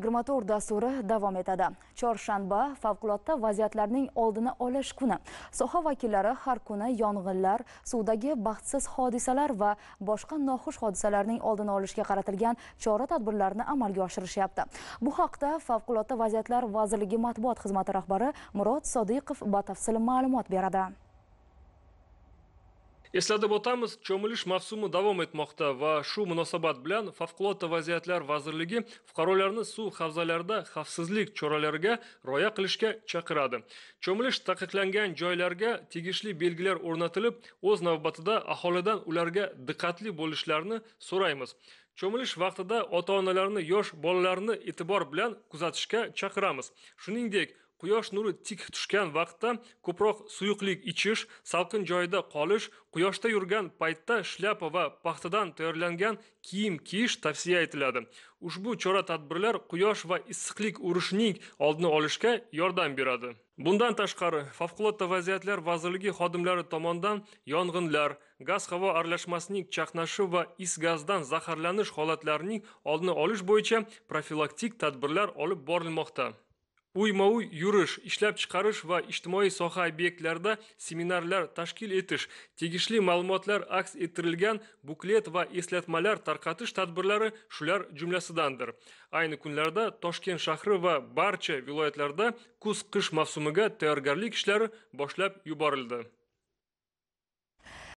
24 dasturi davom etadi. Chorshanba favqulodda vaziyatlarning oldini olish kuni. Soha vakillari har kuni yong'inlar, suvdagi baxtsiz hodisalar va boshqa noxush hodisalarning oldini olishga qaratilgan chora-tadbirlarni amalga oshirishyapti. Bu haqda Favqulodda vaziyatlar vazirligi matbuot xizmati rahbari Murod Sodiqov batafsil ma'lumot beradi. Eslab o'tamiz, cho'milish mavsumi davom etmoqda va shu munosabat bilan Favqulodda vaziyatlar vazirligi fuqarolarni suv havzalarida xavfsizlik choralariga rioya qilishga chaqiradi. Cho'milish taqiqlangan joylarga tegishli belgilar o'rnatilib, o'z navbatida aholidan ularga diqqatli bo'lishlarini so'raymiz. Cho'milish vaqtida ota-onalarni yosh bolalarni e'tibor bilan kuzatishga chaqiramiz. Shuningdek, quyosh nuri tik tushgan vaqtda ko'proq suyuqlik ichish salqin joyda qolish quyoshda yurgan paytda shlyapa va paxtadan tayyorlangan kiyim kiyish tavsiya etiladi ushbu chora tadbirlar quyosh va issiqlik urishining oldini olishga yordam beradi bundan tashqari favqulodda vaziyatlar vazirligi xodimlari tomonidan yong'inlar gaz havo aralashmasining chaqnashi va is gazdan zaharlanish holatlarining oldini olish bo'yicha profilaktik tadbirlar olib borilmoqda uyma uy yurish ishlab chiqarish va ijtimoiy soha obyektlarida seminarlar tashkil etish tegishli ma'lumotlar aks ettirilgan buklet va eslatmalar tarqatish tadbirlari shular jumlasidandir ayni kunlarda toshkent shahri va barcha viloyatlarda kuz qish mavsumiga tayyorgarlik ishlari boshlab yuborildi